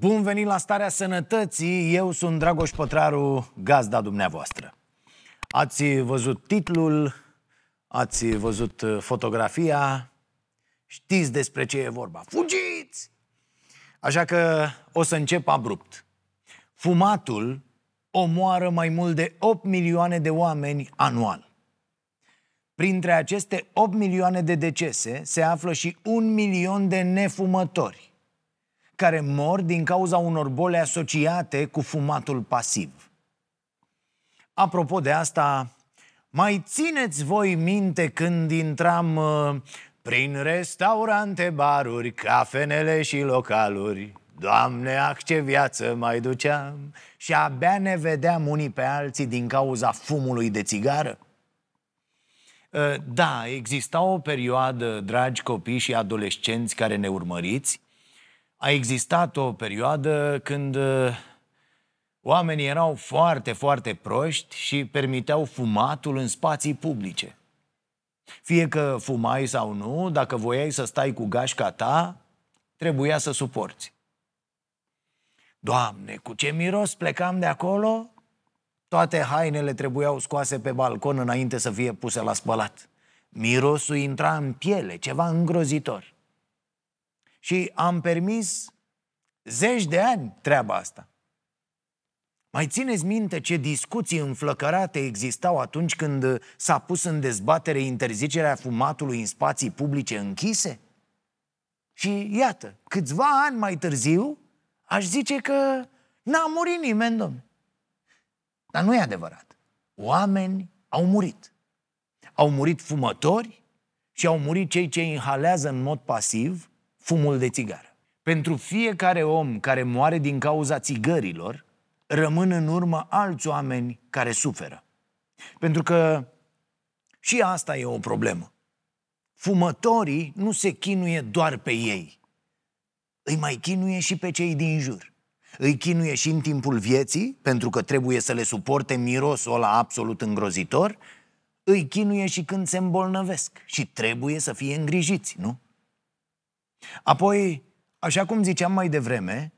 Bun venit la Starea Sănătății, eu sunt Dragoș Pătraru, gazda dumneavoastră. Ați văzut titlul, ați văzut uh, fotografia, știți despre ce e vorba. Fugiți! Așa că o să încep abrupt. Fumatul omoară mai mult de 8 milioane de oameni anual. Printre aceste 8 milioane de decese se află și un milion de nefumători care mor din cauza unor boli asociate cu fumatul pasiv. Apropo de asta, mai țineți voi minte când intram uh, prin restaurante, baruri, cafenele și localuri? Doamne, ac ah, ce viață mai duceam Și abia ne vedeam unii pe alții din cauza fumului de țigară? Uh, da, exista o perioadă, dragi copii și adolescenți care ne urmăriți, a existat o perioadă când uh, oamenii erau foarte, foarte proști și permiteau fumatul în spații publice. Fie că fumai sau nu, dacă voiai să stai cu gașca ta, trebuia să suporți. Doamne, cu ce miros plecam de acolo? Toate hainele trebuiau scoase pe balcon înainte să fie puse la spălat. Mirosul intra în piele, ceva îngrozitor. Și am permis zeci de ani treaba asta. Mai țineți minte ce discuții înflăcărate existau atunci când s-a pus în dezbatere interzicerea fumatului în spații publice închise? Și iată, câțiva ani mai târziu, aș zice că n-a murit nimeni, domnule. Dar nu e adevărat. Oameni au murit. Au murit fumători și au murit cei ce inhalează în mod pasiv fumul de țigară. Pentru fiecare om care moare din cauza țigărilor, rămân în urmă alți oameni care suferă. Pentru că și asta e o problemă. Fumătorii nu se chinuie doar pe ei. Îi mai chinuie și pe cei din jur. Îi chinuie și în timpul vieții, pentru că trebuie să le suporte mirosul ăla absolut îngrozitor. Îi chinuie și când se îmbolnăvesc și trebuie să fie îngrijiți, nu? Apoi, așa cum ziceam mai devreme,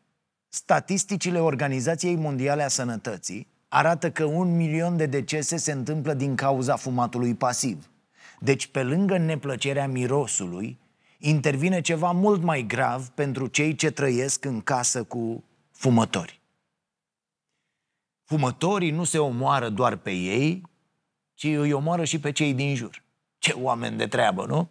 statisticile Organizației Mondiale a Sănătății arată că un milion de decese se întâmplă din cauza fumatului pasiv. Deci, pe lângă neplăcerea mirosului, intervine ceva mult mai grav pentru cei ce trăiesc în casă cu fumători. Fumătorii nu se omoară doar pe ei, ci îi omoară și pe cei din jur. Ce oameni de treabă, nu?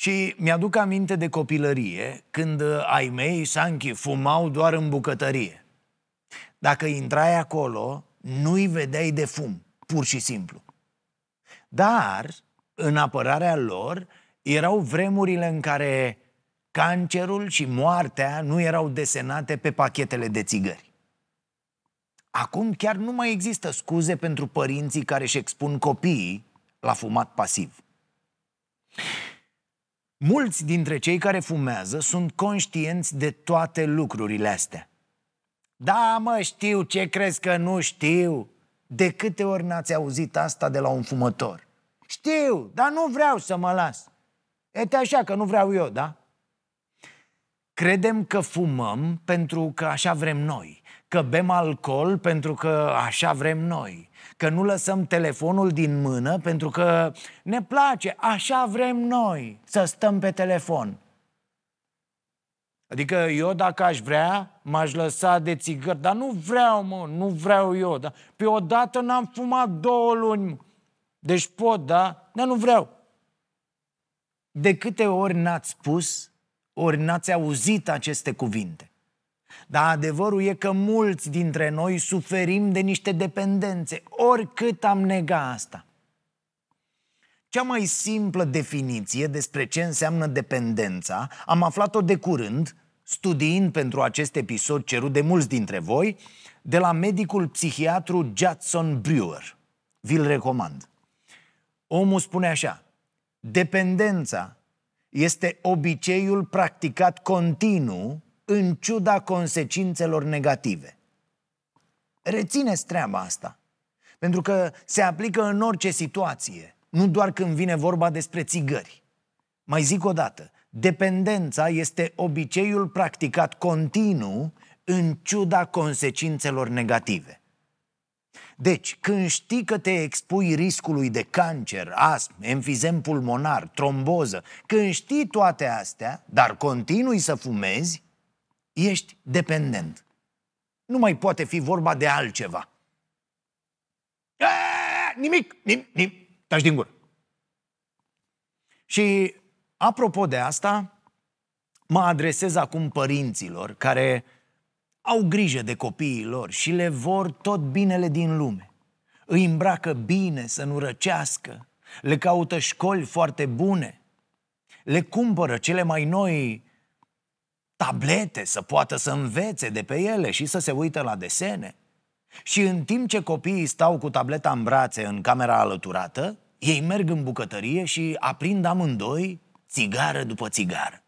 Și mi-aduc aminte de copilărie, când uh, ai mei, Sanchi, fumau doar în bucătărie. Dacă intrai acolo, nu-i vedeai de fum, pur și simplu. Dar, în apărarea lor, erau vremurile în care cancerul și moartea nu erau desenate pe pachetele de țigări. Acum chiar nu mai există scuze pentru părinții care își expun copiii la fumat pasiv. Mulți dintre cei care fumează sunt conștienți de toate lucrurile astea. Da, mă, știu, ce crezi că nu știu? De câte ori n-ați auzit asta de la un fumător? Știu, dar nu vreau să mă las. E așa că nu vreau eu, da? Credem că fumăm pentru că așa vrem noi, că bem alcool pentru că așa vrem noi, că nu lăsăm telefonul din mână pentru că ne place, așa vrem noi să stăm pe telefon. Adică eu dacă aș vrea, m-aș lăsa de țigări, dar nu vreau, mă, nu vreau eu. Da? Pe odată n-am fumat două luni, deci pot, da? Dar nu vreau. De câte ori n-ați spus, ori n-ați auzit aceste cuvinte? Dar adevărul e că mulți dintre noi suferim de niște dependențe, oricât am nega asta. Cea mai simplă definiție despre ce înseamnă dependența am aflat-o de curând, studiind pentru acest episod cerut de mulți dintre voi, de la medicul psihiatru Judson Brewer. Vi-l recomand. Omul spune așa, dependența este obiceiul practicat continuu în ciuda consecințelor negative. Rețineți treaba asta, pentru că se aplică în orice situație, nu doar când vine vorba despre țigări. Mai zic o dată, dependența este obiceiul practicat continuu în ciuda consecințelor negative. Deci, când știi că te expui riscului de cancer, astm, enfizem pulmonar, tromboză, când știi toate astea, dar continui să fumezi, ești dependent. Nu mai poate fi vorba de altceva. Eee, nimic, nimic, nimic. Taci din gură. Și apropo de asta, mă adresez acum părinților care au grijă de copiii lor și le vor tot binele din lume. Îi îmbracă bine să nu răcească, le caută școli foarte bune, le cumpără cele mai noi tablete, să poată să învețe de pe ele și să se uite la desene. Și în timp ce copiii stau cu tableta în brațe în camera alăturată, ei merg în bucătărie și aprind amândoi țigară după țigară.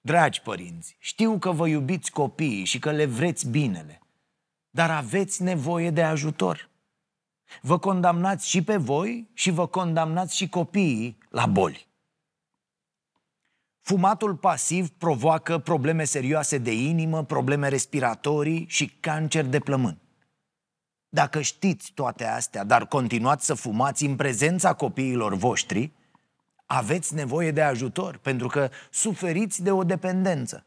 Dragi părinți, știu că vă iubiți copiii și că le vreți binele, dar aveți nevoie de ajutor. Vă condamnați și pe voi și vă condamnați și copiii la boli. Fumatul pasiv provoacă probleme serioase de inimă, probleme respiratorii și cancer de plămân. Dacă știți toate astea, dar continuați să fumați în prezența copiilor voștri, aveți nevoie de ajutor, pentru că suferiți de o dependență.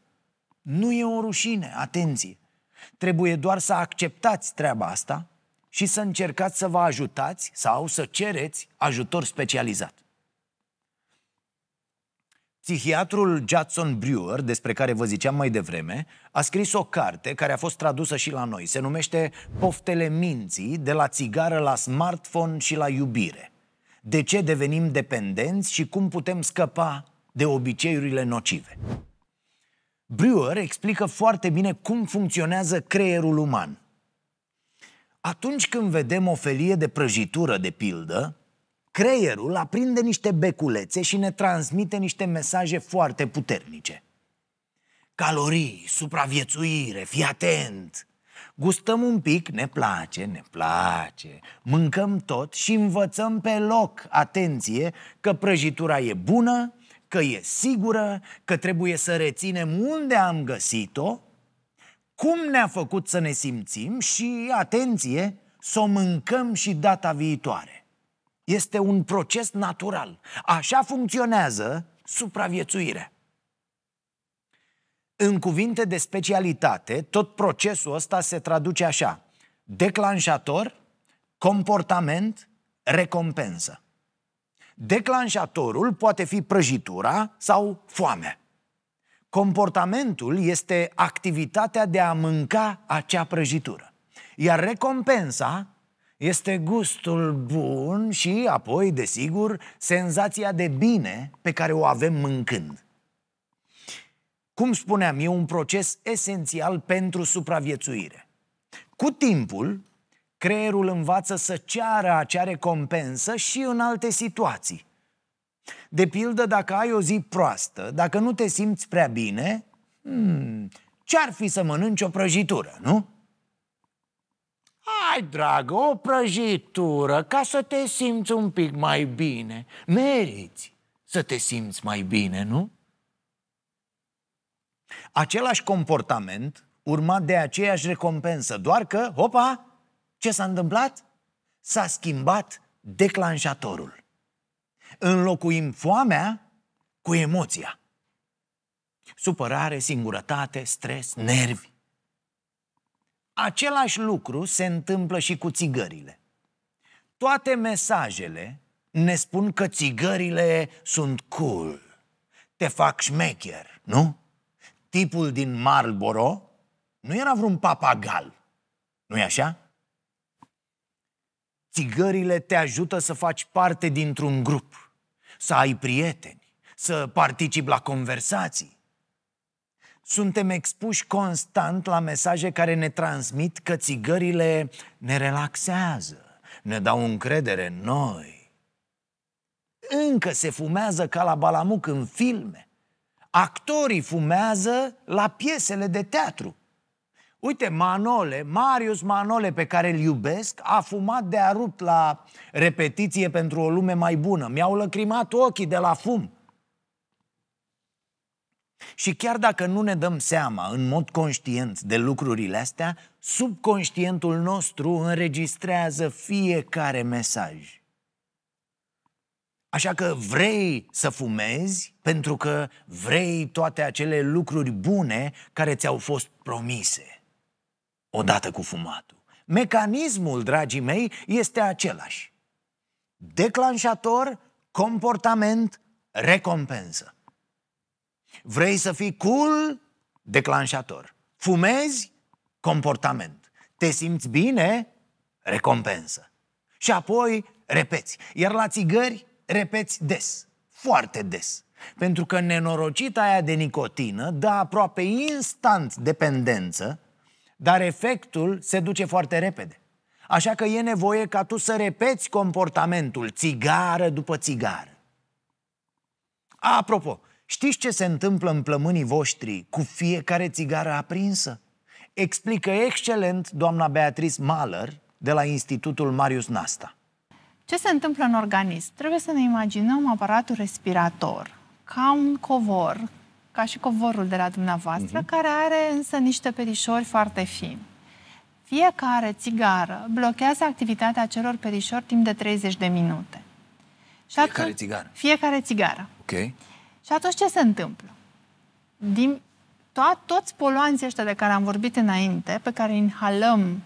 Nu e o rușine, atenție. Trebuie doar să acceptați treaba asta și să încercați să vă ajutați sau să cereți ajutor specializat. Psihiatrul Judson Brewer, despre care vă ziceam mai devreme, a scris o carte care a fost tradusă și la noi. Se numește Poftele minții, de la țigară la smartphone și la iubire. De ce devenim dependenți și cum putem scăpa de obiceiurile nocive. Brewer explică foarte bine cum funcționează creierul uman. Atunci când vedem o felie de prăjitură, de pildă, creierul aprinde niște beculețe și ne transmite niște mesaje foarte puternice. Calorii, supraviețuire, fii atent! Gustăm un pic, ne place, ne place, mâncăm tot și învățăm pe loc, atenție, că prăjitura e bună, că e sigură, că trebuie să reținem unde am găsit-o, cum ne-a făcut să ne simțim și, atenție, să o mâncăm și data viitoare. Este un proces natural. Așa funcționează supraviețuirea. În cuvinte de specialitate, tot procesul ăsta se traduce așa. Declanșator, comportament, recompensă. Declanșatorul poate fi prăjitura sau foamea. Comportamentul este activitatea de a mânca acea prăjitură. Iar recompensa este gustul bun și apoi, desigur, senzația de bine pe care o avem mâncând. Cum spuneam, e un proces esențial pentru supraviețuire. Cu timpul, creierul învață să ceară acea recompensă și în alte situații. De pildă, dacă ai o zi proastă, dacă nu te simți prea bine, hmm, ce-ar fi să mănânci o prăjitură, nu? Hai, dragă, o prăjitură ca să te simți un pic mai bine. Meriți să te simți mai bine, nu? Același comportament urmat de aceeași recompensă, doar că, opa, ce s-a întâmplat? S-a schimbat declanșatorul. Înlocuim foamea cu emoția. Supărare, singurătate, stres, nervi. Același lucru se întâmplă și cu țigările. Toate mesajele ne spun că țigările sunt cool, te fac șmecher, nu? Tipul din Marlboro nu era vreun papagal, nu e așa? Țigările te ajută să faci parte dintr-un grup, să ai prieteni, să participi la conversații suntem expuși constant la mesaje care ne transmit că țigările ne relaxează, ne dau încredere în noi. Încă se fumează ca la balamuc în filme. Actorii fumează la piesele de teatru. Uite, Manole, Marius Manole, pe care îl iubesc, a fumat de a rupt la repetiție pentru o lume mai bună. Mi-au lăcrimat ochii de la fum. Și chiar dacă nu ne dăm seama în mod conștient de lucrurile astea, subconștientul nostru înregistrează fiecare mesaj. Așa că vrei să fumezi pentru că vrei toate acele lucruri bune care ți-au fost promise odată cu fumatul. Mecanismul, dragii mei, este același. Declanșator, comportament, recompensă. Vrei să fii cool? Declanșator. Fumezi? Comportament. Te simți bine? Recompensă. Și apoi repeți. Iar la țigări repeți des. Foarte des. Pentru că nenorocita aia de nicotină dă aproape instant dependență, dar efectul se duce foarte repede. Așa că e nevoie ca tu să repeți comportamentul țigară după țigară. Apropo, Știți ce se întâmplă în plămânii voștri cu fiecare țigară aprinsă? Explică excelent doamna Beatrice Mahler de la Institutul Marius Nasta. Ce se întâmplă în organism? Trebuie să ne imaginăm aparatul respirator ca un covor, ca și covorul de la dumneavoastră, uh-huh. care are însă niște perișori foarte fini. Fiecare țigară blochează activitatea celor perișori timp de 30 de minute. Și fiecare atunci, țigară? Fiecare țigară. Okay. Și atunci ce se întâmplă? Din to- toți poluanții ăștia de care am vorbit înainte, pe care inhalăm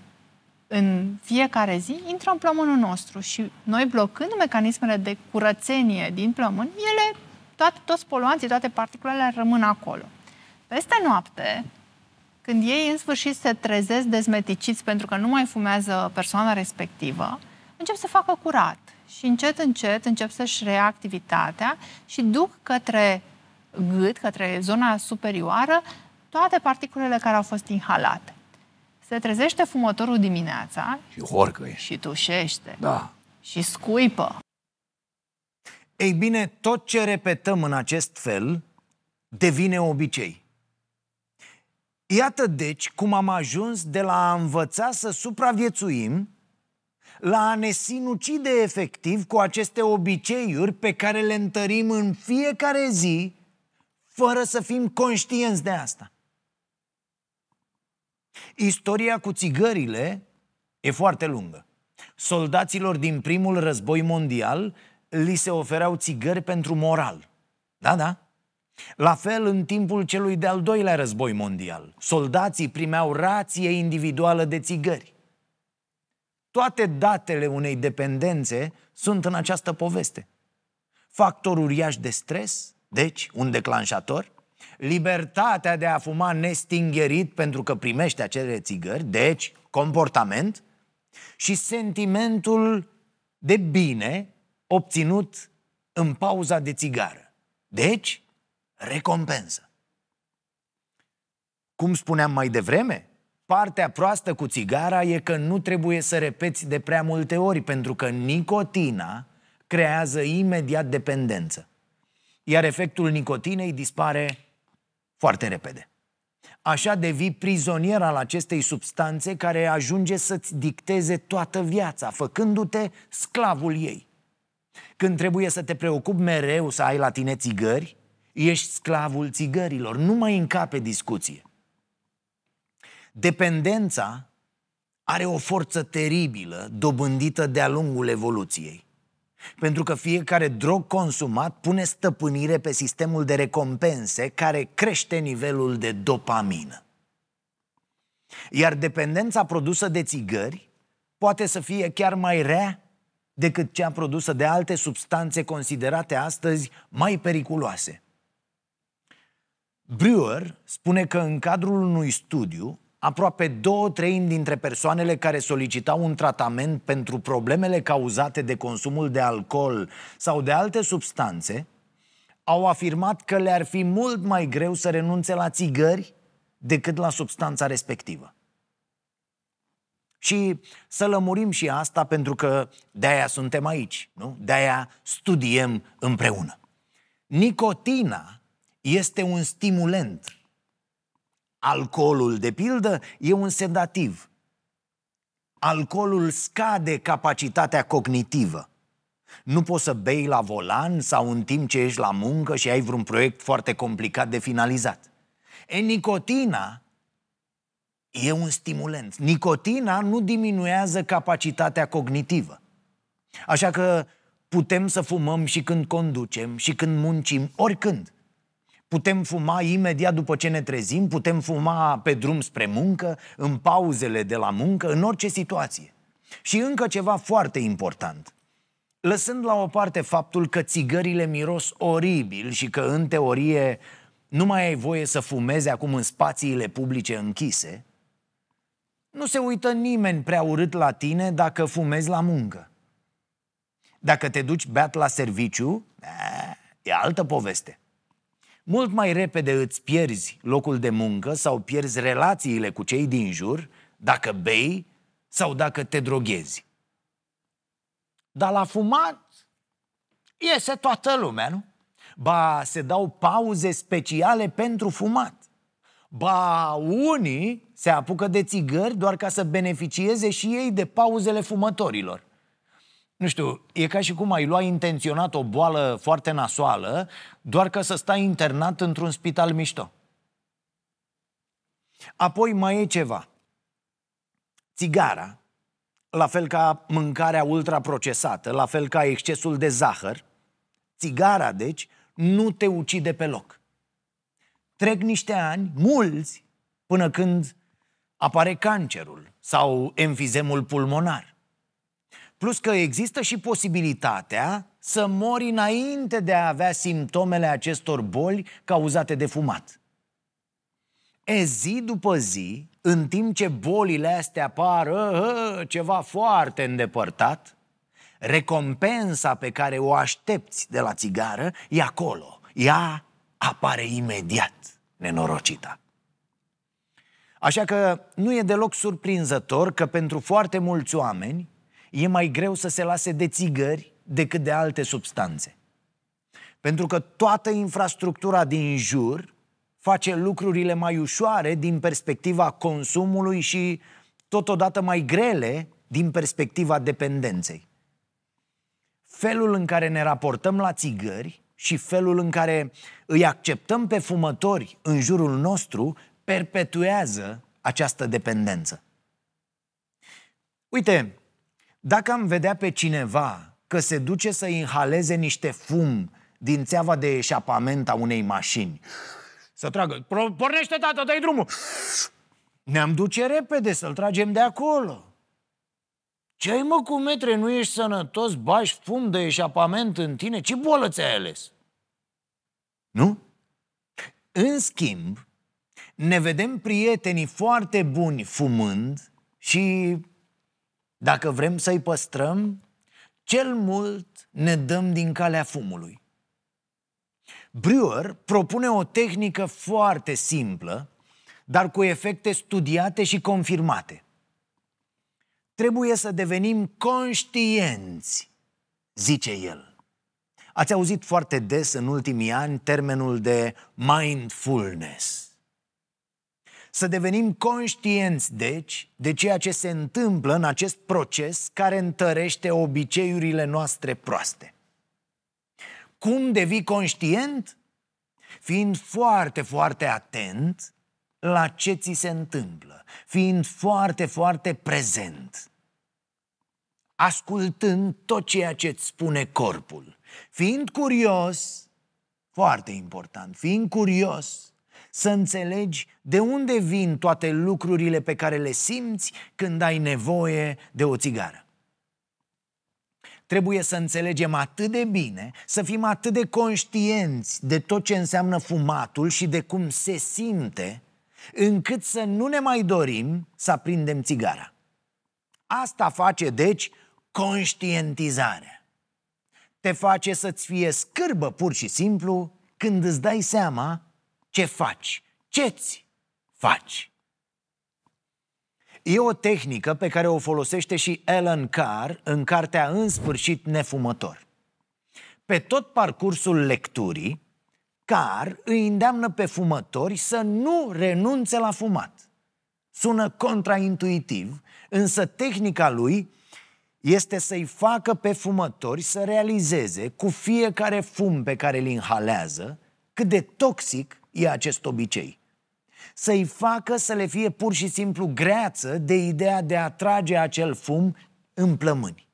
în fiecare zi, intră în plămânul nostru și noi blocând mecanismele de curățenie din plămân, ele, toate, toți poluanții, toate particulele rămân acolo. Peste noapte, când ei în sfârșit se trezesc dezmeticiți pentru că nu mai fumează persoana respectivă, încep să facă curat și încet, încet încep să-și rea activitatea și duc către gât, către zona superioară, toate particulele care au fost inhalate. Se trezește fumătorul dimineața și horcăie. Și tușește. Da. Și scuipă. Ei bine, tot ce repetăm în acest fel devine obicei. Iată deci cum am ajuns de la a învăța să supraviețuim la a ne sinucide efectiv cu aceste obiceiuri pe care le întărim în fiecare zi, fără să fim conștienți de asta. Istoria cu țigările e foarte lungă. Soldaților din primul război mondial li se ofereau țigări pentru moral. Da, da. La fel, în timpul celui de-al doilea război mondial, soldații primeau rație individuală de țigări. Toate datele unei dependențe sunt în această poveste. Factor uriaș de stres, deci un declanșator, libertatea de a fuma nestingherit pentru că primește acele țigări, deci comportament, și sentimentul de bine obținut în pauza de țigară, deci recompensă. Cum spuneam mai devreme, Partea proastă cu țigara e că nu trebuie să repeți de prea multe ori, pentru că nicotina creează imediat dependență. Iar efectul nicotinei dispare foarte repede. Așa devii prizonier al acestei substanțe care ajunge să-ți dicteze toată viața, făcându-te sclavul ei. Când trebuie să te preocupi mereu să ai la tine țigări, ești sclavul țigărilor, nu mai încape discuție. Dependența are o forță teribilă dobândită de-a lungul evoluției. Pentru că fiecare drog consumat pune stăpânire pe sistemul de recompense care crește nivelul de dopamină. Iar dependența produsă de țigări poate să fie chiar mai rea decât cea produsă de alte substanțe considerate astăzi mai periculoase. Brewer spune că în cadrul unui studiu Aproape două treimi dintre persoanele care solicitau un tratament pentru problemele cauzate de consumul de alcool sau de alte substanțe au afirmat că le-ar fi mult mai greu să renunțe la țigări decât la substanța respectivă. Și să lămurim și asta pentru că de-aia suntem aici, nu? De-aia studiem împreună. Nicotina este un stimulant Alcoolul, de pildă, e un sedativ. Alcoolul scade capacitatea cognitivă. Nu poți să bei la volan sau în timp ce ești la muncă și ai vreun proiect foarte complicat de finalizat. E, nicotina e un stimulant. Nicotina nu diminuează capacitatea cognitivă. Așa că putem să fumăm și când conducem, și când muncim, oricând. Putem fuma imediat după ce ne trezim, putem fuma pe drum spre muncă, în pauzele de la muncă, în orice situație. Și încă ceva foarte important. Lăsând la o parte faptul că țigările miros oribil și că, în teorie, nu mai ai voie să fumezi acum în spațiile publice închise, nu se uită nimeni prea urât la tine dacă fumezi la muncă. Dacă te duci beat la serviciu, eh, e altă poveste mult mai repede îți pierzi locul de muncă sau pierzi relațiile cu cei din jur dacă bei sau dacă te droghezi. Dar la fumat iese toată lumea, nu? Ba, se dau pauze speciale pentru fumat. Ba, unii se apucă de țigări doar ca să beneficieze și ei de pauzele fumătorilor nu știu, e ca și cum ai lua intenționat o boală foarte nasoală, doar ca să stai internat într-un spital mișto. Apoi mai e ceva. Țigara, la fel ca mâncarea ultraprocesată, la fel ca excesul de zahăr, țigara, deci, nu te ucide pe loc. Trec niște ani, mulți, până când apare cancerul sau enfizemul pulmonar Plus că există și posibilitatea să mori înainte de a avea simptomele acestor boli cauzate de fumat. E zi după zi, în timp ce bolile astea par uh, ceva foarte îndepărtat, recompensa pe care o aștepți de la țigară e acolo. Ea apare imediat, nenorocita. Așa că nu e deloc surprinzător că pentru foarte mulți oameni e mai greu să se lase de țigări decât de alte substanțe. Pentru că toată infrastructura din jur face lucrurile mai ușoare din perspectiva consumului și totodată mai grele din perspectiva dependenței. Felul în care ne raportăm la țigări și felul în care îi acceptăm pe fumători în jurul nostru perpetuează această dependență. Uite, dacă am vedea pe cineva că se duce să inhaleze niște fum din țeava de eșapament a unei mașini, să tragă, pornește tata, dă drumul! Ne-am duce repede să-l tragem de acolo. Ce ai mă cu metre, nu ești sănătos, bași fum de eșapament în tine? Ce bolă ți-ai ales? Nu? În schimb, ne vedem prietenii foarte buni fumând și dacă vrem să-i păstrăm, cel mult ne dăm din calea fumului. Brewer propune o tehnică foarte simplă, dar cu efecte studiate și confirmate. Trebuie să devenim conștienți, zice el. Ați auzit foarte des în ultimii ani termenul de mindfulness. Să devenim conștienți, deci, de ceea ce se întâmplă în acest proces care întărește obiceiurile noastre proaste. Cum devii conștient? Fiind foarte, foarte atent la ce ți se întâmplă, fiind foarte, foarte prezent, ascultând tot ceea ce îți spune corpul, fiind curios, foarte important, fiind curios să înțelegi de unde vin toate lucrurile pe care le simți când ai nevoie de o țigară. Trebuie să înțelegem atât de bine, să fim atât de conștienți de tot ce înseamnă fumatul și de cum se simte, încât să nu ne mai dorim să aprindem țigara. Asta face, deci, conștientizarea. Te face să-ți fie scârbă pur și simplu când îți dai seama ce faci, ce-ți faci. E o tehnică pe care o folosește și Alan Carr în cartea În sfârșit nefumător. Pe tot parcursul lecturii, Carr îi îndeamnă pe fumători să nu renunțe la fumat. Sună contraintuitiv, însă tehnica lui este să-i facă pe fumători să realizeze cu fiecare fum pe care îl inhalează cât de toxic e acest obicei. Să-i facă să le fie pur și simplu greață de ideea de a trage acel fum în plămâni.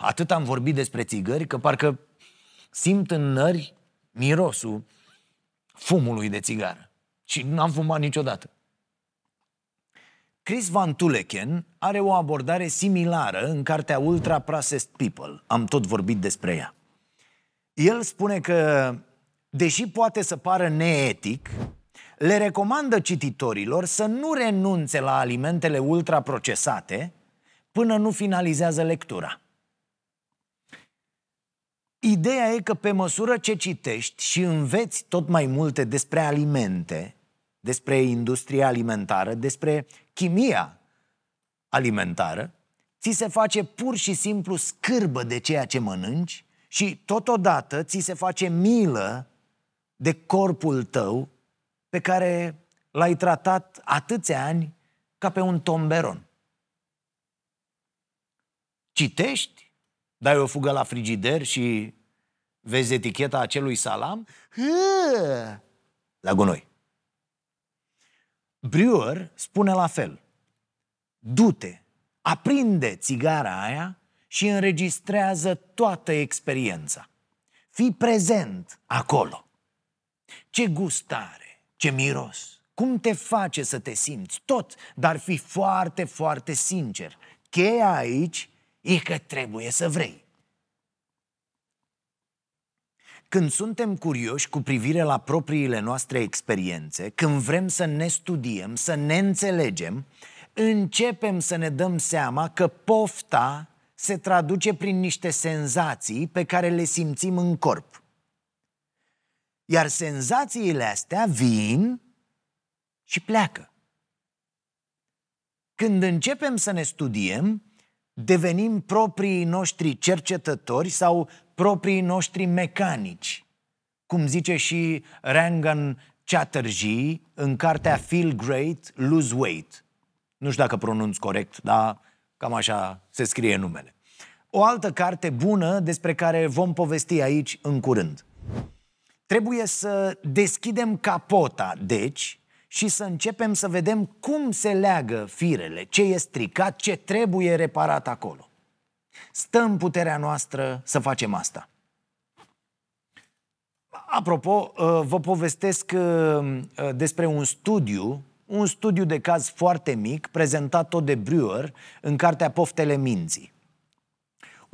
Atât am vorbit despre țigări că parcă simt în nări mirosul fumului de țigară. Și n-am fumat niciodată. Chris Van Tuleken are o abordare similară în cartea Ultra Processed People. Am tot vorbit despre ea. El spune că deși poate să pară neetic, le recomandă cititorilor să nu renunțe la alimentele ultraprocesate până nu finalizează lectura. Ideea e că pe măsură ce citești și înveți tot mai multe despre alimente, despre industria alimentară, despre chimia alimentară, ți se face pur și simplu scârbă de ceea ce mănânci și totodată ți se face milă de corpul tău pe care l-ai tratat atâția ani ca pe un tomberon. Citești, dai o fugă la frigider și vezi eticheta acelui salam, Hă! la gunoi. Brewer spune la fel. Du-te, aprinde țigara aia și înregistrează toată experiența. Fii prezent acolo. Ce gustare, ce miros, cum te face să te simți, tot, dar fi foarte, foarte sincer. Cheia aici e că trebuie să vrei. Când suntem curioși cu privire la propriile noastre experiențe, când vrem să ne studiem, să ne înțelegem, începem să ne dăm seama că pofta se traduce prin niște senzații pe care le simțim în corp. Iar senzațiile astea vin și pleacă. Când începem să ne studiem, devenim proprii noștri cercetători sau proprii noștri mecanici. Cum zice și Rangan Chatterjee în cartea Feel Great, Lose Weight. Nu știu dacă pronunț corect, dar cam așa se scrie numele. O altă carte bună despre care vom povesti aici în curând. Trebuie să deschidem capota, deci, și să începem să vedem cum se leagă firele, ce e stricat, ce trebuie reparat acolo. Stă în puterea noastră să facem asta. Apropo, uh, vă povestesc uh, uh, despre un studiu, un studiu de caz foarte mic, prezentat tot de Brewer în cartea Poftele Minții.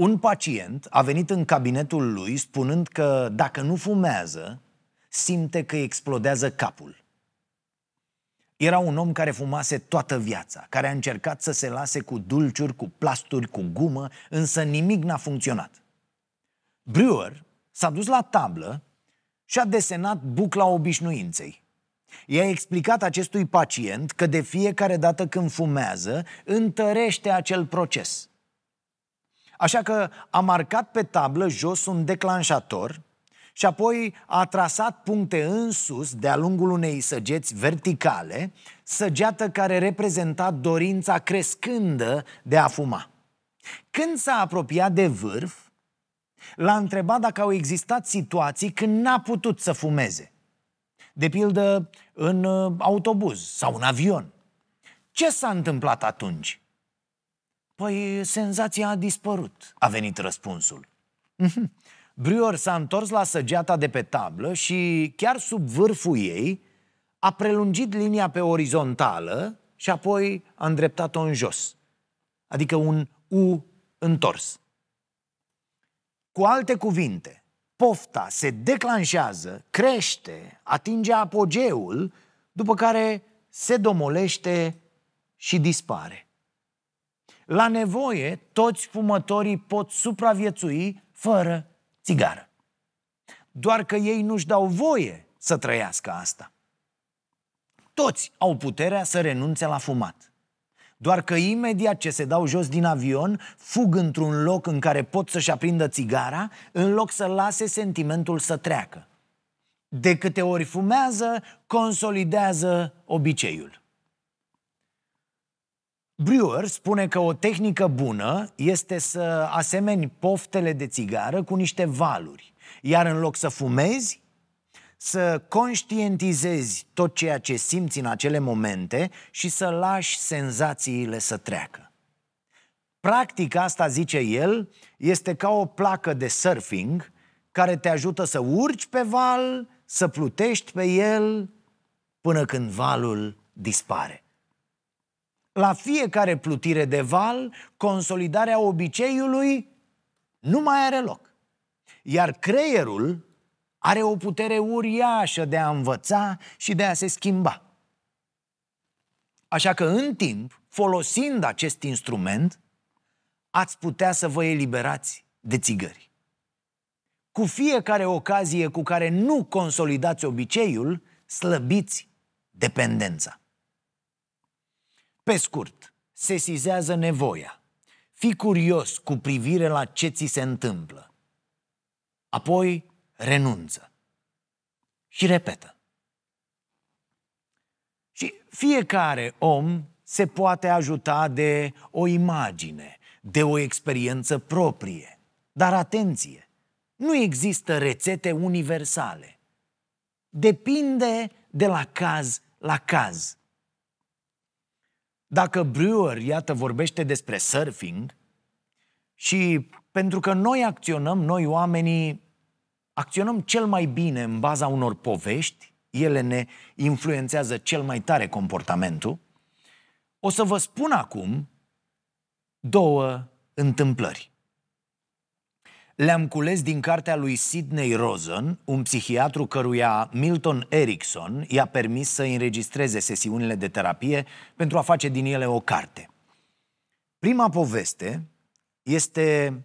Un pacient a venit în cabinetul lui spunând că dacă nu fumează, simte că explodează capul. Era un om care fumase toată viața, care a încercat să se lase cu dulciuri, cu plasturi, cu gumă, însă nimic n-a funcționat. Brewer s-a dus la tablă și a desenat bucla obișnuinței. I-a explicat acestui pacient că de fiecare dată când fumează, întărește acel proces – Așa că a marcat pe tablă jos un declanșator și apoi a trasat puncte în sus de-a lungul unei săgeți verticale, săgeată care reprezenta dorința crescândă de a fuma. Când s-a apropiat de vârf, l-a întrebat dacă au existat situații când n-a putut să fumeze. De pildă, în uh, autobuz sau în avion. Ce s-a întâmplat atunci? Păi senzația a dispărut, a venit răspunsul. Mhm. Brior s-a întors la săgeata de pe tablă și chiar sub vârful ei a prelungit linia pe orizontală și apoi a îndreptat-o în jos. Adică un U întors. Cu alte cuvinte, pofta se declanșează, crește, atinge apogeul, după care se domolește și dispare. La nevoie, toți fumătorii pot supraviețui fără țigară. Doar că ei nu-și dau voie să trăiască asta. Toți au puterea să renunțe la fumat. Doar că imediat ce se dau jos din avion, fug într-un loc în care pot să-și aprindă țigara, în loc să lase sentimentul să treacă. De câte ori fumează, consolidează obiceiul. Brewer spune că o tehnică bună este să asemeni poftele de țigară cu niște valuri, iar în loc să fumezi, să conștientizezi tot ceea ce simți în acele momente și să lași senzațiile să treacă. Practica asta zice el, este ca o placă de surfing care te ajută să urci pe val, să plutești pe el până când valul dispare. La fiecare plutire de val, consolidarea obiceiului nu mai are loc. Iar creierul are o putere uriașă de a învăța și de a se schimba. Așa că, în timp, folosind acest instrument, ați putea să vă eliberați de țigări. Cu fiecare ocazie cu care nu consolidați obiceiul, slăbiți dependența. Pe scurt, sesizează nevoia. Fii curios cu privire la ce ți se întâmplă. Apoi renunță. Și repetă. Și fiecare om se poate ajuta de o imagine, de o experiență proprie. Dar atenție! Nu există rețete universale. Depinde de la caz la caz. Dacă Brewer, iată, vorbește despre surfing și pentru că noi acționăm, noi oamenii, acționăm cel mai bine în baza unor povești, ele ne influențează cel mai tare comportamentul, o să vă spun acum două întâmplări le-am cules din cartea lui Sidney Rosen, un psihiatru căruia Milton Erickson i-a permis să înregistreze sesiunile de terapie pentru a face din ele o carte. Prima poveste este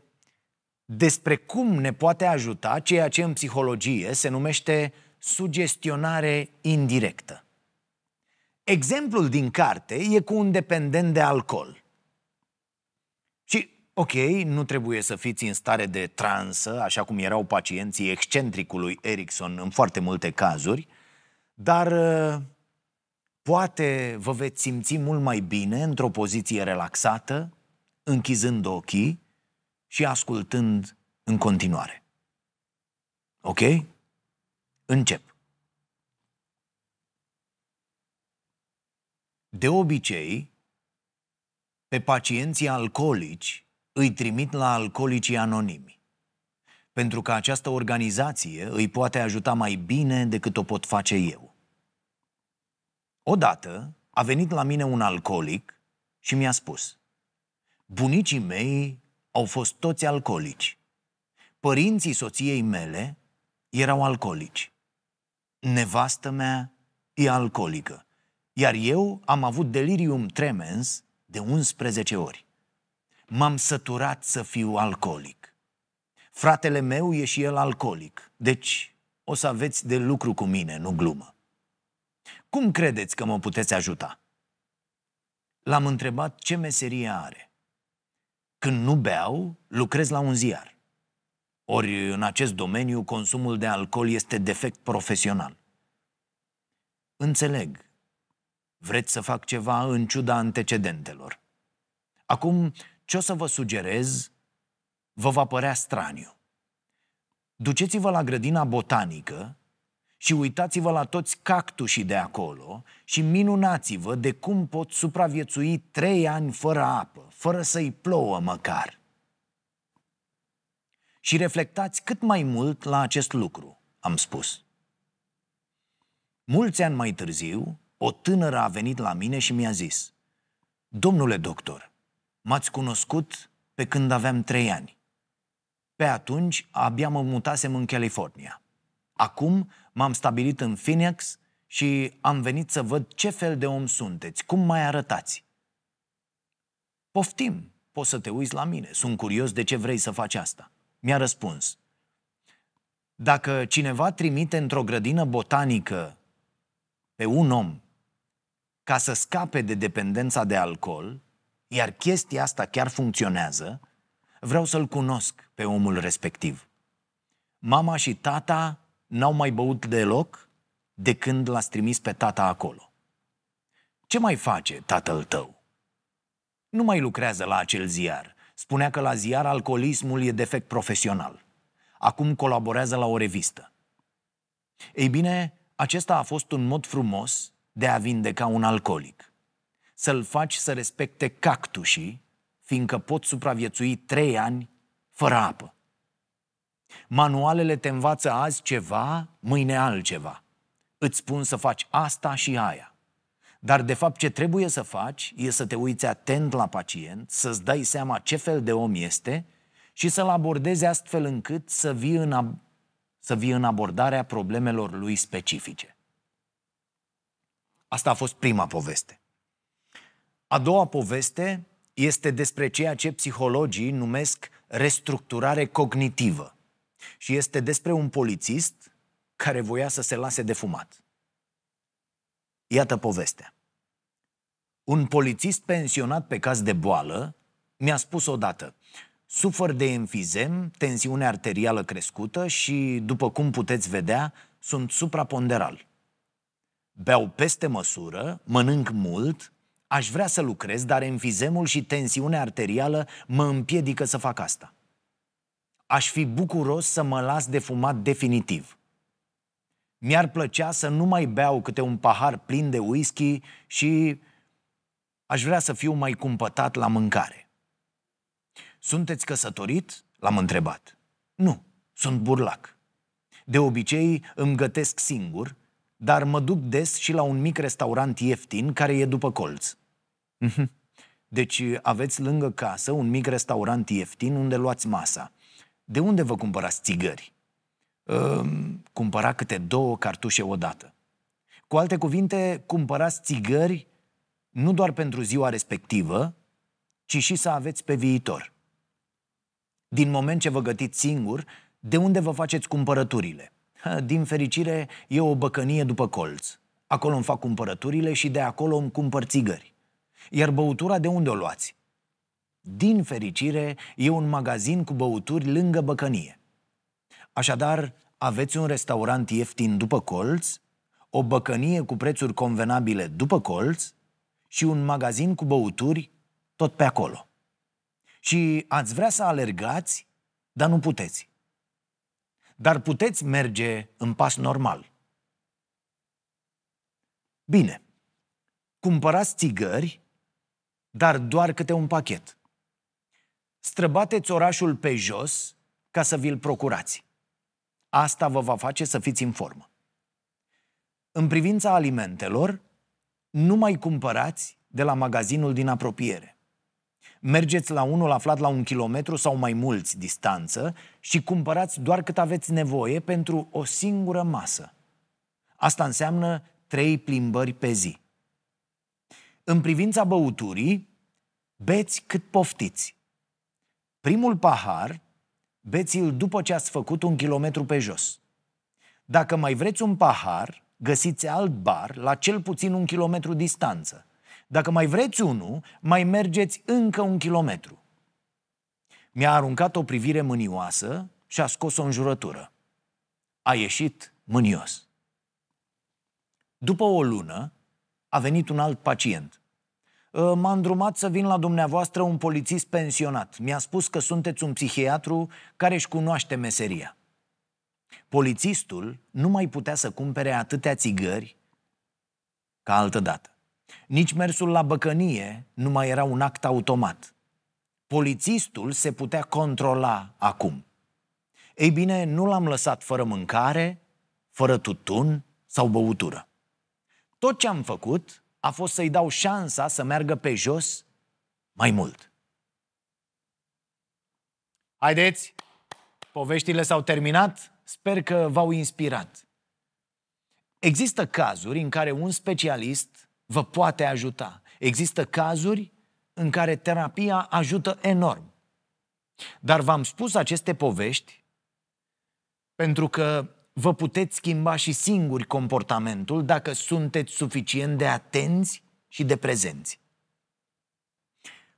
despre cum ne poate ajuta ceea ce în psihologie se numește sugestionare indirectă. Exemplul din carte e cu un dependent de alcool. Ok, nu trebuie să fiți în stare de transă, așa cum erau pacienții excentricului Erickson în foarte multe cazuri, dar uh, poate vă veți simți mult mai bine într-o poziție relaxată, închizând ochii și ascultând în continuare. Ok? Încep. De obicei, pe pacienții alcoolici îi trimit la alcoolicii anonimi, pentru că această organizație îi poate ajuta mai bine decât o pot face eu. Odată a venit la mine un alcoolic și mi-a spus, bunicii mei au fost toți alcoolici, părinții soției mele erau alcoolici, nevastă mea e alcoolică, iar eu am avut delirium tremens de 11 ori m-am săturat să fiu alcoolic. Fratele meu e și el alcoolic, deci o să aveți de lucru cu mine, nu glumă. Cum credeți că mă puteți ajuta? L-am întrebat ce meserie are. Când nu beau, lucrez la un ziar. Ori în acest domeniu consumul de alcool este defect profesional. Înțeleg. Vreți să fac ceva în ciuda antecedentelor. Acum ce o să vă sugerez vă va părea straniu. Duceți-vă la grădina botanică și uitați-vă la toți cactușii de acolo și minunați-vă de cum pot supraviețui trei ani fără apă, fără să-i plouă măcar. Și reflectați cât mai mult la acest lucru, am spus. Mulți ani mai târziu, o tânără a venit la mine și mi-a zis, Domnule doctor, M-ați cunoscut pe când aveam trei ani. Pe atunci abia mă mutasem în California. Acum m-am stabilit în Phoenix și am venit să văd ce fel de om sunteți, cum mai arătați. Poftim, poți să te uiți la mine, sunt curios de ce vrei să faci asta. Mi-a răspuns. Dacă cineva trimite într-o grădină botanică pe un om ca să scape de dependența de alcool, iar chestia asta chiar funcționează, vreau să-l cunosc pe omul respectiv. Mama și tata n-au mai băut deloc de când l-ați trimis pe tata acolo. Ce mai face tatăl tău? Nu mai lucrează la acel ziar. Spunea că la ziar alcoolismul e defect profesional. Acum colaborează la o revistă. Ei bine, acesta a fost un mod frumos de a vindeca un alcoolic să-l faci să respecte cactușii, fiindcă pot supraviețui trei ani fără apă. Manualele te învață azi ceva, mâine altceva. Îți spun să faci asta și aia. Dar de fapt ce trebuie să faci e să te uiți atent la pacient, să-ți dai seama ce fel de om este și să-l abordezi astfel încât să vii în, ab- să vii în abordarea problemelor lui specifice. Asta a fost prima poveste. A doua poveste este despre ceea ce psihologii numesc restructurare cognitivă și este despre un polițist care voia să se lase de fumat. Iată povestea. Un polițist pensionat pe caz de boală mi-a spus odată Sufăr de enfizem, tensiune arterială crescută și, după cum puteți vedea, sunt supraponderal. Beau peste măsură, mănânc mult, Aș vrea să lucrez, dar enfizemul și tensiunea arterială mă împiedică să fac asta. Aș fi bucuros să mă las de fumat definitiv. Mi-ar plăcea să nu mai beau câte un pahar plin de whisky și aș vrea să fiu mai cumpătat la mâncare. Sunteți căsătorit? L-am întrebat. Nu, sunt burlac. De obicei îmi gătesc singur dar mă duc des și la un mic restaurant ieftin care e după colț. Mhm. Deci uh, aveți lângă casă un mic restaurant ieftin unde luați masa. De unde vă cumpărați țigări? Um, cumpăra câte două cartușe odată. Cu alte cuvinte, cumpărați țigări nu doar pentru ziua respectivă, ci și să aveți pe viitor. Din moment ce vă gătiți singur, de unde vă faceți cumpărăturile? Din fericire, e o băcănie după colț. Acolo îmi fac cumpărăturile și de acolo îmi cumpăr țigări. Iar băutura de unde o luați? Din fericire, e un magazin cu băuturi lângă băcănie. Așadar, aveți un restaurant ieftin după colț, o băcănie cu prețuri convenabile după colț și un magazin cu băuturi tot pe acolo. Și ați vrea să alergați, dar nu puteți dar puteți merge în pas normal. Bine, cumpărați țigări, dar doar câte un pachet. Străbateți orașul pe jos ca să vi-l procurați. Asta vă va face să fiți în formă. În privința alimentelor, nu mai cumpărați de la magazinul din apropiere mergeți la unul aflat la un kilometru sau mai mulți distanță și cumpărați doar cât aveți nevoie pentru o singură masă. Asta înseamnă trei plimbări pe zi. În privința băuturii, beți cât poftiți. Primul pahar beți-l după ce ați făcut un kilometru pe jos. Dacă mai vreți un pahar, găsiți alt bar la cel puțin un kilometru distanță. Dacă mai vreți unul, mai mergeți încă un kilometru. Mi-a aruncat o privire mânioasă și a scos o înjurătură. A ieșit mânios. După o lună, a venit un alt pacient. Ă, m-a îndrumat să vin la dumneavoastră un polițist pensionat. Mi-a spus că sunteți un psihiatru care își cunoaște meseria. Polițistul nu mai putea să cumpere atâtea țigări ca altădată. Nici mersul la băcănie nu mai era un act automat. Polițistul se putea controla acum. Ei bine, nu l-am lăsat fără mâncare, fără tutun sau băutură. Tot ce am făcut a fost să-i dau șansa să meargă pe jos mai mult. Haideți! Poveștile s-au terminat? Sper că v-au inspirat. Există cazuri în care un specialist vă poate ajuta. Există cazuri în care terapia ajută enorm. Dar v-am spus aceste povești pentru că vă puteți schimba și singuri comportamentul dacă sunteți suficient de atenți și de prezenți.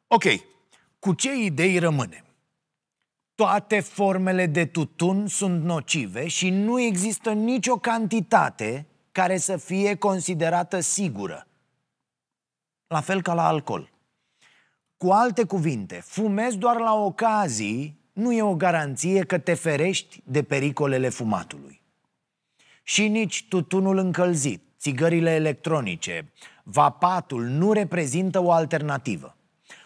Ok, cu ce idei rămânem? Toate formele de tutun sunt nocive și nu există nicio cantitate care să fie considerată sigură la fel ca la alcool. Cu alte cuvinte, fumezi doar la ocazii nu e o garanție că te ferești de pericolele fumatului. Și nici tutunul încălzit, țigările electronice, vapatul nu reprezintă o alternativă.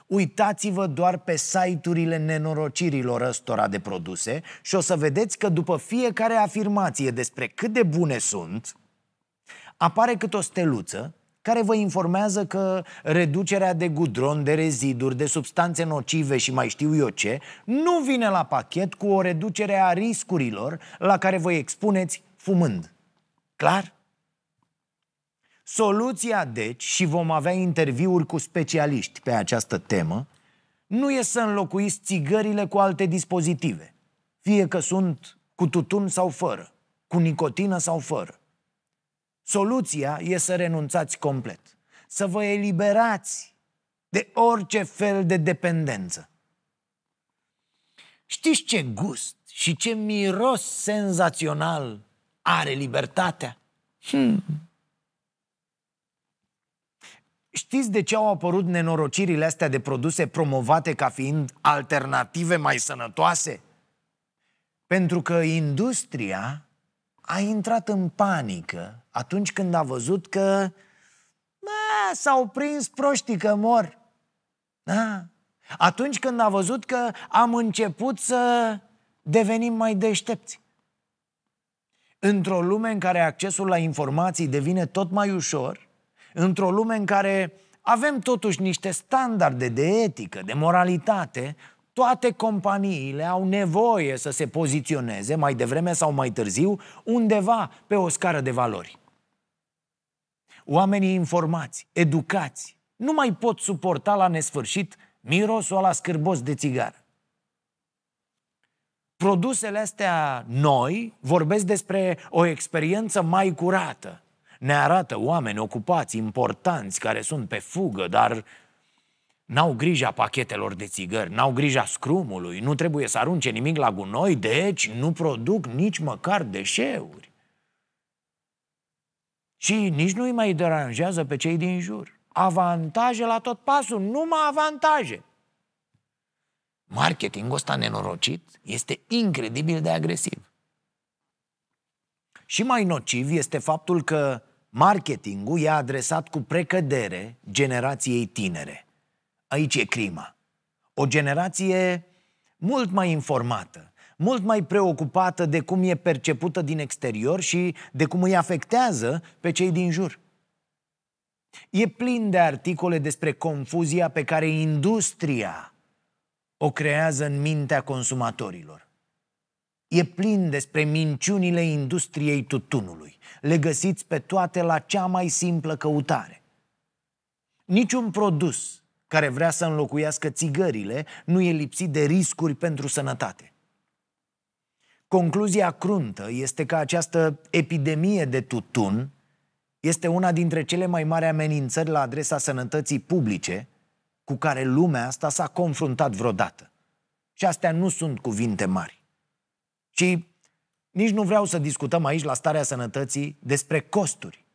Uitați-vă doar pe site-urile nenorocirilor ăstora de produse și o să vedeți că după fiecare afirmație despre cât de bune sunt, apare cât o steluță care vă informează că reducerea de gudron, de reziduri, de substanțe nocive și mai știu eu ce, nu vine la pachet cu o reducere a riscurilor la care vă expuneți fumând. Clar? Soluția, deci, și vom avea interviuri cu specialiști pe această temă, nu e să înlocuiți țigările cu alte dispozitive, fie că sunt cu tutun sau fără, cu nicotină sau fără. Soluția e să renunțați complet, să vă eliberați de orice fel de dependență. Știți ce gust și ce miros senzațional are libertatea? Hmm. Știți de ce au apărut nenorocirile astea de produse promovate ca fiind alternative mai sănătoase? Pentru că industria a intrat în panică atunci când a văzut că da, s-au prins proștii că mor. Da. Atunci când a văzut că am început să devenim mai deștepți. Într-o lume în care accesul la informații devine tot mai ușor, într-o lume în care avem totuși niște standarde de etică, de moralitate, toate companiile au nevoie să se poziționeze mai devreme sau mai târziu undeva pe o scară de valori. Oamenii informați, educați, nu mai pot suporta la nesfârșit mirosul la scârbos de țigară. Produsele astea noi vorbesc despre o experiență mai curată. Ne arată oameni ocupați, importanți, care sunt pe fugă, dar N-au grija pachetelor de țigări, n-au grija scrumului, nu trebuie să arunce nimic la gunoi, deci nu produc nici măcar deșeuri. Și nici nu-i mai deranjează pe cei din jur. Avantaje la tot pasul, numai avantaje. Marketingul ăsta nenorocit este incredibil de agresiv. Și mai nociv este faptul că marketingul e adresat cu precădere generației tinere. Aici e crima. O generație mult mai informată, mult mai preocupată de cum e percepută din exterior și de cum îi afectează pe cei din jur. E plin de articole despre confuzia pe care industria o creează în mintea consumatorilor. E plin despre minciunile industriei tutunului. Le găsiți pe toate la cea mai simplă căutare. Niciun produs care vrea să înlocuiască țigările nu e lipsit de riscuri pentru sănătate. Concluzia cruntă este că această epidemie de tutun este una dintre cele mai mari amenințări la adresa sănătății publice cu care lumea asta s-a confruntat vreodată. Și astea nu sunt cuvinte mari. Și nici nu vreau să discutăm aici la starea sănătății despre costuri,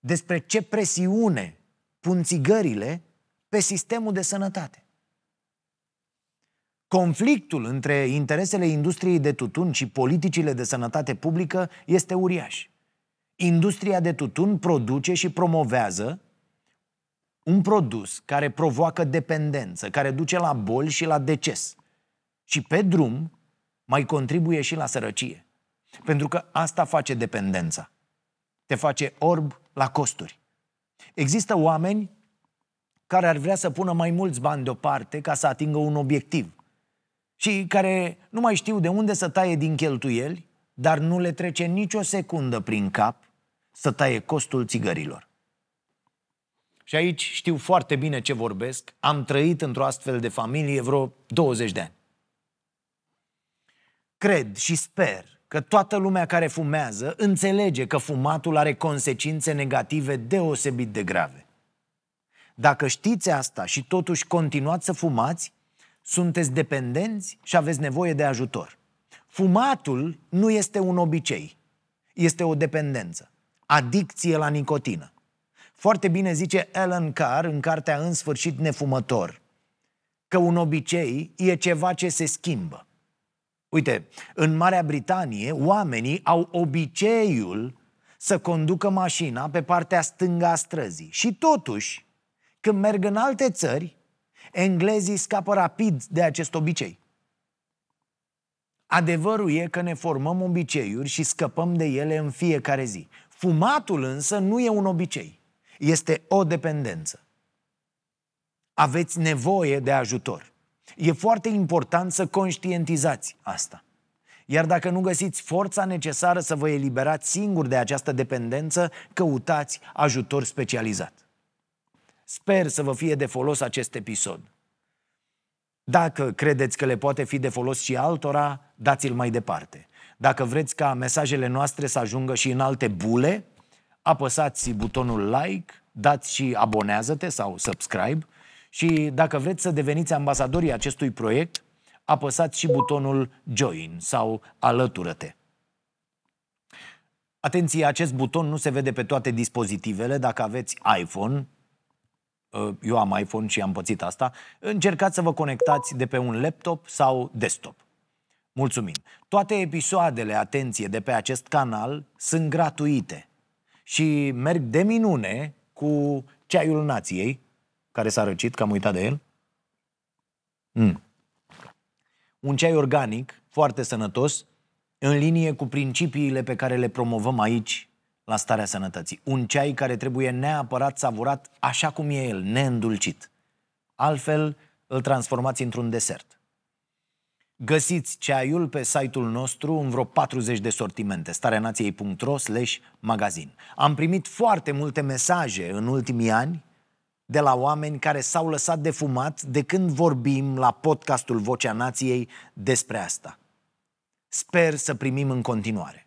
despre ce presiune pun țigările pe sistemul de sănătate. Conflictul între interesele industriei de tutun și politicile de sănătate publică este uriaș. Industria de tutun produce și promovează un produs care provoacă dependență, care duce la boli și la deces. Și pe drum mai contribuie și la sărăcie. Pentru că asta face dependența. Te face orb la costuri. Există oameni care ar vrea să pună mai mulți bani deoparte ca să atingă un obiectiv – cei care nu mai știu de unde să taie din cheltuieli, dar nu le trece nicio secundă prin cap să taie costul țigărilor. Și aici știu foarte bine ce vorbesc. Am trăit într-o astfel de familie vreo 20 de ani. Cred și sper că toată lumea care fumează înțelege că fumatul are consecințe negative deosebit de grave. Dacă știți asta și totuși continuați să fumați, sunteți dependenți și aveți nevoie de ajutor. Fumatul nu este un obicei, este o dependență, adicție la nicotină. Foarte bine zice Alan Carr în cartea În sfârșit nefumător, că un obicei e ceva ce se schimbă. Uite, în Marea Britanie, oamenii au obiceiul să conducă mașina pe partea stângă a străzii. Și totuși, când merg în alte țări, Englezii scapă rapid de acest obicei. Adevărul e că ne formăm obiceiuri și scăpăm de ele în fiecare zi. Fumatul însă nu e un obicei, este o dependență. Aveți nevoie de ajutor. E foarte important să conștientizați asta. Iar dacă nu găsiți forța necesară să vă eliberați singur de această dependență, căutați ajutor specializat. Sper să vă fie de folos acest episod. Dacă credeți că le poate fi de folos și altora, dați-l mai departe. Dacă vreți ca mesajele noastre să ajungă și în alte bule, apăsați butonul like, dați și abonează-te sau subscribe și dacă vreți să deveniți ambasadorii acestui proiect, apăsați și butonul join sau alătură-te. Atenție, acest buton nu se vede pe toate dispozitivele. Dacă aveți iPhone, eu am iPhone și am pățit asta, încercați să vă conectați de pe un laptop sau desktop. Mulțumim! Toate episoadele, atenție, de pe acest canal sunt gratuite și merg de minune cu ceaiul nației, care s-a răcit, că am uitat de el. Mm. Un ceai organic, foarte sănătos, în linie cu principiile pe care le promovăm aici la starea sănătății. Un ceai care trebuie neapărat savurat așa cum e el, neîndulcit. Altfel, îl transformați într-un desert. Găsiți ceaiul pe site-ul nostru în vreo 40 de sortimente, stareanației.ro slash magazin. Am primit foarte multe mesaje în ultimii ani de la oameni care s-au lăsat de fumat de când vorbim la podcastul Vocea Nației despre asta. Sper să primim în continuare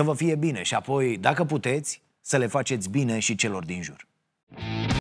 să vă fie bine și apoi, dacă puteți, să le faceți bine și celor din jur.